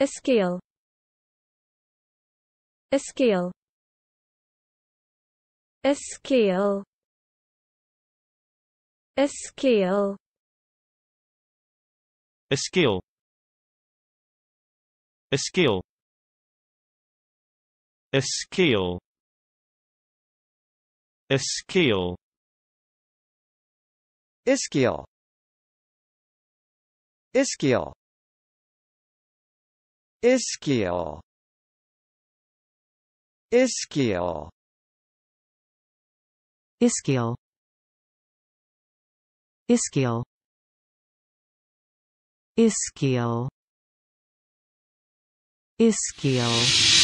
A A A A A Ischial A Ischial A Ischial A Ischial Ischial Ischial Ischial Ischial Ischial Ischial Ischial Ischial